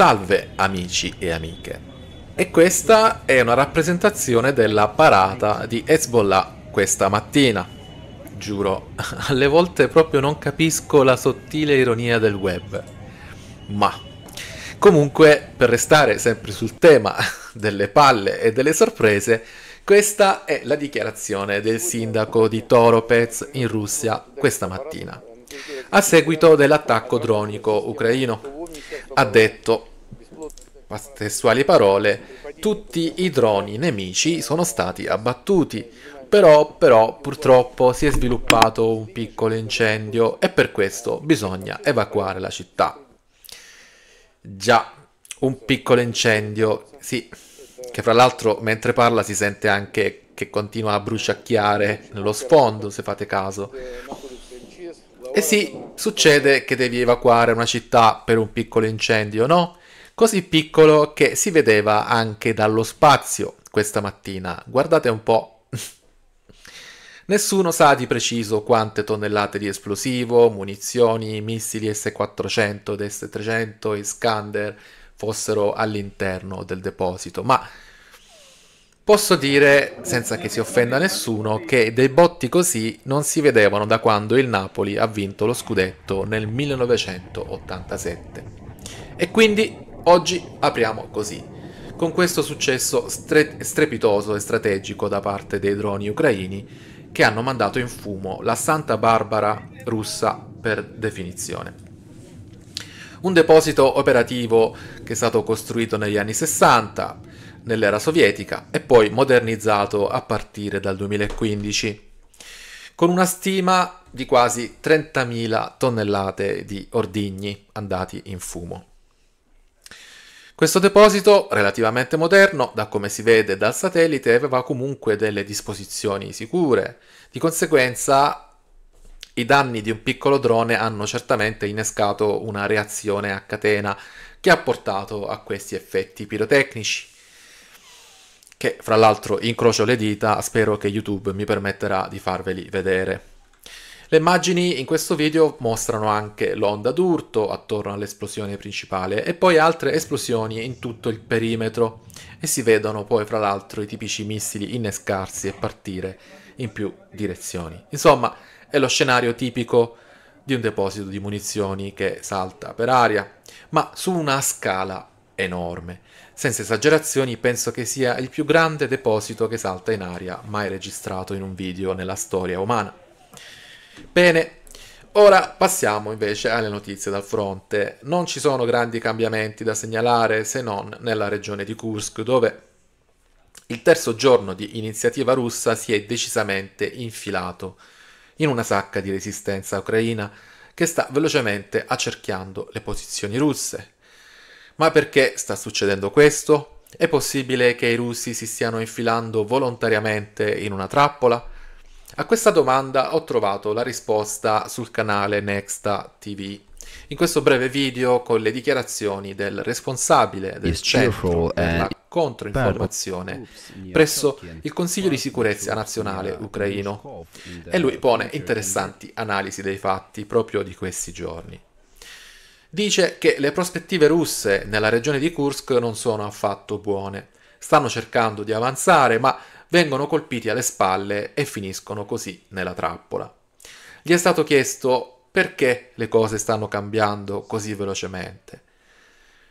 Salve amici e amiche. E questa è una rappresentazione della parata di Hezbollah questa mattina. Giuro, alle volte proprio non capisco la sottile ironia del web. Ma comunque, per restare sempre sul tema delle palle e delle sorprese, questa è la dichiarazione del sindaco di Toropets in Russia questa mattina, a seguito dell'attacco dronico ucraino. Ha detto testuali parole, tutti i droni nemici sono stati abbattuti. Però, però, purtroppo si è sviluppato un piccolo incendio e per questo bisogna evacuare la città. Già, un piccolo incendio, sì, che fra l'altro mentre parla si sente anche che continua a bruciacchiare nello sfondo, se fate caso. E sì, succede che devi evacuare una città per un piccolo incendio, no? così piccolo che si vedeva anche dallo spazio questa mattina. Guardate un po'. Nessuno sa di preciso quante tonnellate di esplosivo, munizioni, missili S-400 ed S-300 e Iskander fossero all'interno del deposito, ma posso dire, senza che si offenda nessuno, che dei botti così non si vedevano da quando il Napoli ha vinto lo scudetto nel 1987. E quindi Oggi apriamo così. Con questo successo stre strepitoso e strategico da parte dei droni ucraini che hanno mandato in fumo la Santa Barbara russa per definizione. Un deposito operativo che è stato costruito negli anni 60, nell'era sovietica, e poi modernizzato a partire dal 2015 con una stima di quasi 30.000 tonnellate di ordigni andati in fumo. Questo deposito, relativamente moderno, da come si vede dal satellite, aveva comunque delle disposizioni sicure. Di conseguenza, i danni di un piccolo drone hanno certamente innescato una reazione a catena che ha portato a questi effetti pirotecnici che fra l'altro incrocio le dita, spero che YouTube mi permetterà di farveli vedere. Le immagini in questo video mostrano anche l'onda d'urto attorno all'esplosione principale e poi altre esplosioni in tutto il perimetro e si vedono poi fra l'altro i tipici missili innescarsi e partire in più direzioni. Insomma, è lo scenario tipico di un deposito di munizioni che salta per aria, ma su una scala enorme. Senza esagerazioni penso che sia il più grande deposito che salta in aria mai registrato in un video nella storia umana. Bene, Ora passiamo invece alle notizie dal fronte. Non ci sono grandi cambiamenti da segnalare se non nella regione di Kursk, dove il terzo giorno di iniziativa russa si è decisamente infilato in una sacca di resistenza ucraina che sta velocemente accerchiando le posizioni russe. Ma perché sta succedendo questo? È possibile che i russi si stiano infilando volontariamente in una trappola? A questa domanda ho trovato la risposta sul canale Nexta TV. In questo breve video con le dichiarazioni del responsabile del centro della controinformazione presso il Consiglio di sicurezza nazionale ucraino e lui pone interessanti analisi dei fatti proprio di questi giorni. Dice che le prospettive russe nella regione di Kursk non sono affatto buone. Stanno cercando di avanzare, ma vengono colpiti alle spalle e finiscono così nella trappola. Gli è stato chiesto perché le cose stanno cambiando così velocemente.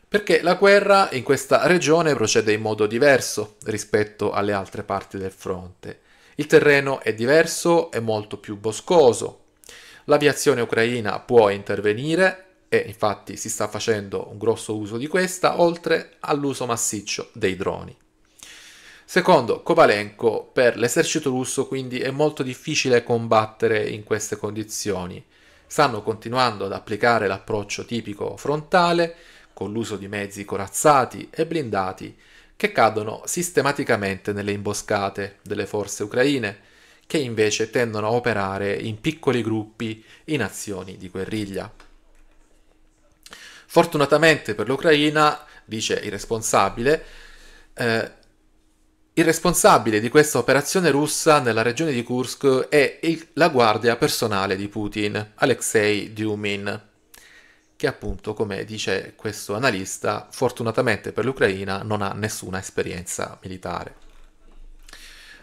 Perché la guerra in questa regione procede in modo diverso rispetto alle altre parti del fronte. Il terreno è diverso e molto più boscoso. L'aviazione ucraina può intervenire e infatti si sta facendo un grosso uso di questa, oltre all'uso massiccio dei droni. Secondo, Kovalenko per l'esercito russo quindi è molto difficile combattere in queste condizioni. Stanno continuando ad applicare l'approccio tipico frontale, con l'uso di mezzi corazzati e blindati, che cadono sistematicamente nelle imboscate delle forze ucraine, che invece tendono a operare in piccoli gruppi in azioni di guerriglia. Fortunatamente per l'Ucraina, dice il responsabile, eh, il responsabile di questa operazione russa nella regione di Kursk è il, la guardia personale di Putin, Alexei Dumin, che appunto, come dice questo analista, fortunatamente per l'Ucraina non ha nessuna esperienza militare.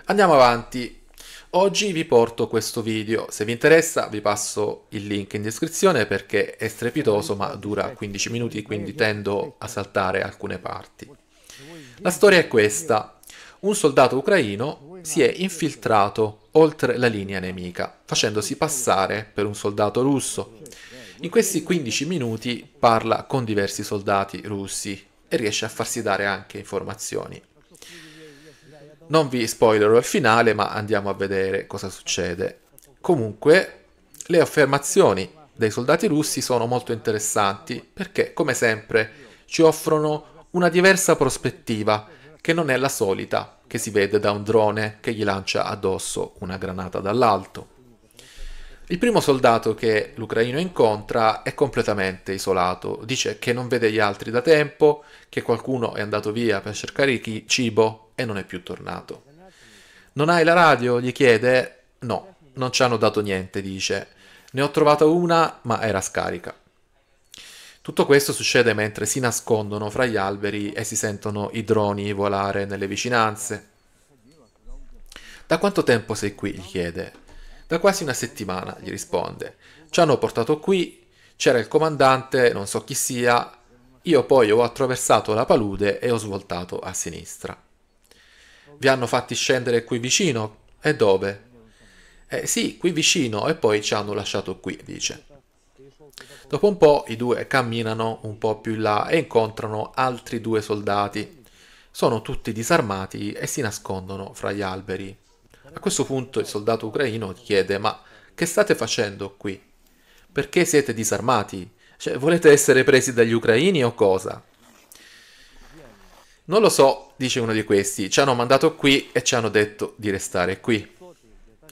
Andiamo avanti. Oggi vi porto questo video, se vi interessa vi passo il link in descrizione perché è strepitoso ma dura 15 minuti quindi tendo a saltare alcune parti. La storia è questa, un soldato ucraino si è infiltrato oltre la linea nemica, facendosi passare per un soldato russo. In questi 15 minuti parla con diversi soldati russi e riesce a farsi dare anche informazioni. Non vi spoilerò il finale, ma andiamo a vedere cosa succede. Comunque, le affermazioni dei soldati russi sono molto interessanti perché, come sempre, ci offrono una diversa prospettiva che non è la solita che si vede da un drone che gli lancia addosso una granata dall'alto. Il primo soldato che l'ucraino incontra è completamente isolato, dice che non vede gli altri da tempo, che qualcuno è andato via per cercare cibo e non è più tornato. Non hai la radio? gli chiede. No, non ci hanno dato niente, dice. Ne ho trovata una, ma era scarica. Tutto questo succede mentre si nascondono fra gli alberi e si sentono i droni volare nelle vicinanze. Da quanto tempo sei qui? gli chiede. Da quasi una settimana, gli risponde. Ci hanno portato qui, c'era il comandante, non so chi sia, io poi ho attraversato la palude e ho svoltato a sinistra. Vi hanno fatti scendere qui vicino? E dove? Eh sì, qui vicino e poi ci hanno lasciato qui, dice. Dopo un po' i due camminano un po' più in là e incontrano altri due soldati. Sono tutti disarmati e si nascondono fra gli alberi. A questo punto il soldato ucraino chiede ma che state facendo qui? Perché siete disarmati? Cioè, volete essere presi dagli ucraini o cosa? Non lo so, dice uno di questi, ci hanno mandato qui e ci hanno detto di restare qui.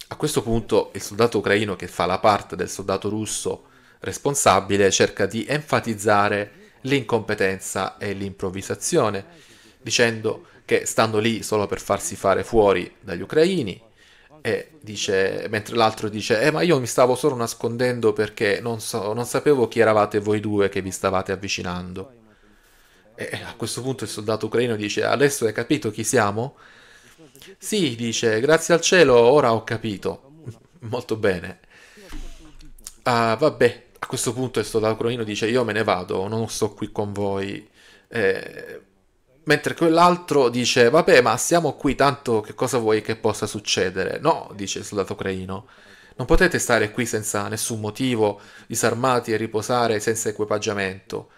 A questo punto il soldato ucraino che fa la parte del soldato russo responsabile cerca di enfatizzare l'incompetenza e l'improvvisazione, dicendo che stanno lì solo per farsi fare fuori dagli ucraini, e dice, mentre l'altro dice, eh ma io mi stavo solo nascondendo perché non, so, non sapevo chi eravate voi due che vi stavate avvicinando. E a questo punto il soldato ucraino dice, adesso hai capito chi siamo? Sì, dice, grazie al cielo, ora ho capito. Molto bene. Ah, vabbè, a questo punto questo taucroino dice io me ne vado, non sto qui con voi. Eh, mentre quell'altro dice vabbè ma siamo qui tanto che cosa vuoi che possa succedere? No, dice il soldato ucraino. Non potete stare qui senza nessun motivo, disarmati e riposare senza equipaggiamento.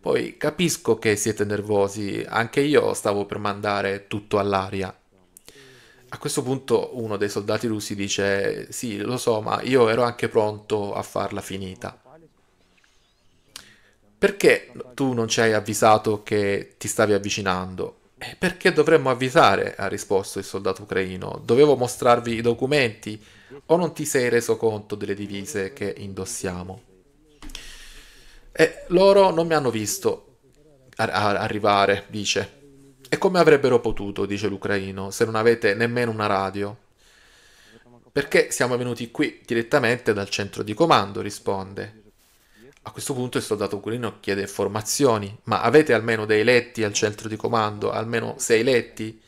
Poi capisco che siete nervosi, anche io stavo per mandare tutto all'aria. A questo punto uno dei soldati russi dice sì, lo so, ma io ero anche pronto a farla finita. Perché tu non ci hai avvisato che ti stavi avvicinando? E perché dovremmo avvisare? ha risposto il soldato ucraino. Dovevo mostrarvi i documenti o non ti sei reso conto delle divise che indossiamo? E loro non mi hanno visto arrivare, dice. E come avrebbero potuto, dice l'ucraino, se non avete nemmeno una radio? Perché siamo venuti qui direttamente dal centro di comando, risponde. A questo punto il soldato Culino chiede informazioni, ma avete almeno dei letti al centro di comando, almeno sei letti?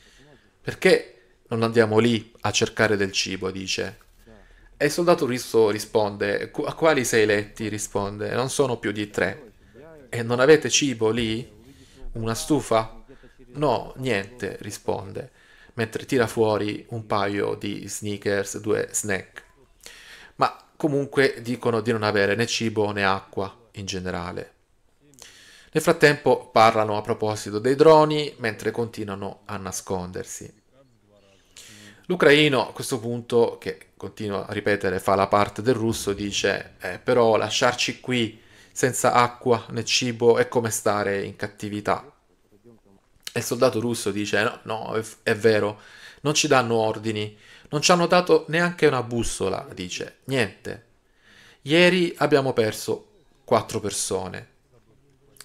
Perché non andiamo lì a cercare del cibo, dice. E il soldato Risso risponde, a quali sei letti? Risponde, non sono più di tre. E non avete cibo lì? Una stufa? No, niente, risponde, mentre tira fuori un paio di sneakers, due snack. Ma comunque dicono di non avere né cibo né acqua in generale. Nel frattempo parlano a proposito dei droni mentre continuano a nascondersi. L'ucraino a questo punto, che continua a ripetere, fa la parte del russo, dice eh, però lasciarci qui senza acqua né cibo è come stare in cattività. E il soldato russo dice no, no, è, è vero, non ci danno ordini, non ci hanno dato neanche una bussola, dice, niente. Ieri abbiamo perso quattro persone,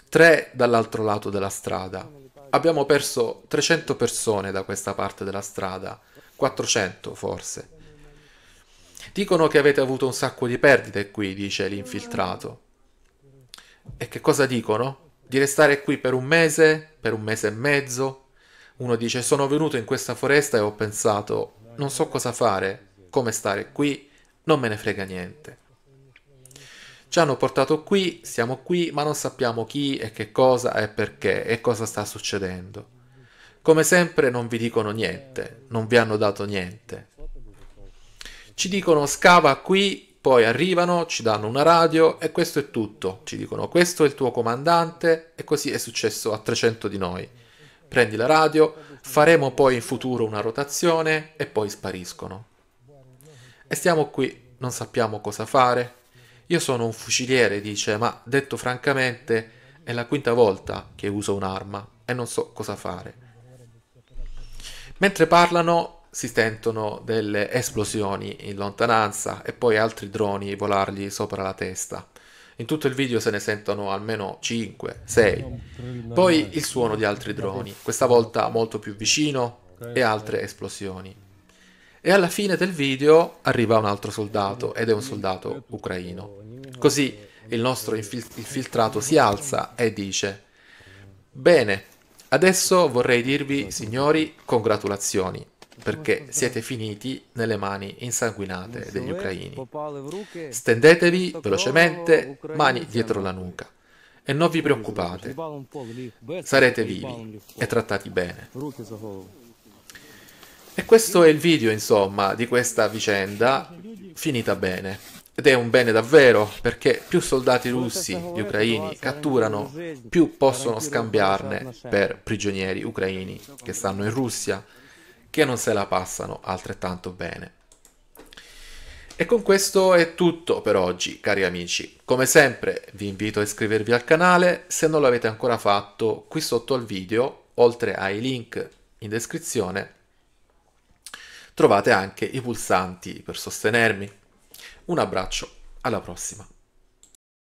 tre dall'altro lato della strada. Abbiamo perso 300 persone da questa parte della strada, 400 forse. Dicono che avete avuto un sacco di perdite qui, dice l'infiltrato. E che cosa dicono? Di restare qui per un mese, per un mese e mezzo. Uno dice sono venuto in questa foresta e ho pensato non so cosa fare, come stare qui, non me ne frega niente. Ci hanno portato qui, siamo qui, ma non sappiamo chi e che cosa e perché e cosa sta succedendo. Come sempre non vi dicono niente, non vi hanno dato niente. Ci dicono scava qui, poi arrivano, ci danno una radio e questo è tutto. Ci dicono questo è il tuo comandante e così è successo a 300 di noi. Prendi la radio, faremo poi in futuro una rotazione e poi spariscono. E stiamo qui, non sappiamo cosa fare. Io sono un fuciliere, dice, ma detto francamente è la quinta volta che uso un'arma e non so cosa fare. Mentre parlano si sentono delle esplosioni in lontananza e poi altri droni volargli sopra la testa. In tutto il video se ne sentono almeno 5, 6. Poi il suono di altri droni, questa volta molto più vicino, e altre esplosioni. E alla fine del video arriva un altro soldato, ed è un soldato ucraino. Così il nostro infil- infiltrato si alza e dice: Bene, adesso vorrei dirvi, signori, congratulazioni perché siete finiti nelle mani insanguinate degli ucraini. Stendetevi velocemente, mani dietro la nuca. E non vi preoccupate, sarete vivi e trattati bene. E questo è il video, insomma, di questa vicenda finita bene. Ed è un bene davvero, perché più soldati russi gli ucraini catturano, più possono scambiarne per prigionieri ucraini che stanno in Russia che non se la passano altrettanto bene. E con questo è tutto per oggi, cari amici. Come sempre vi invito a iscrivervi al canale se non l'avete ancora fatto qui sotto al video, oltre ai link in descrizione, trovate anche i pulsanti per sostenermi. Un abbraccio, alla prossima.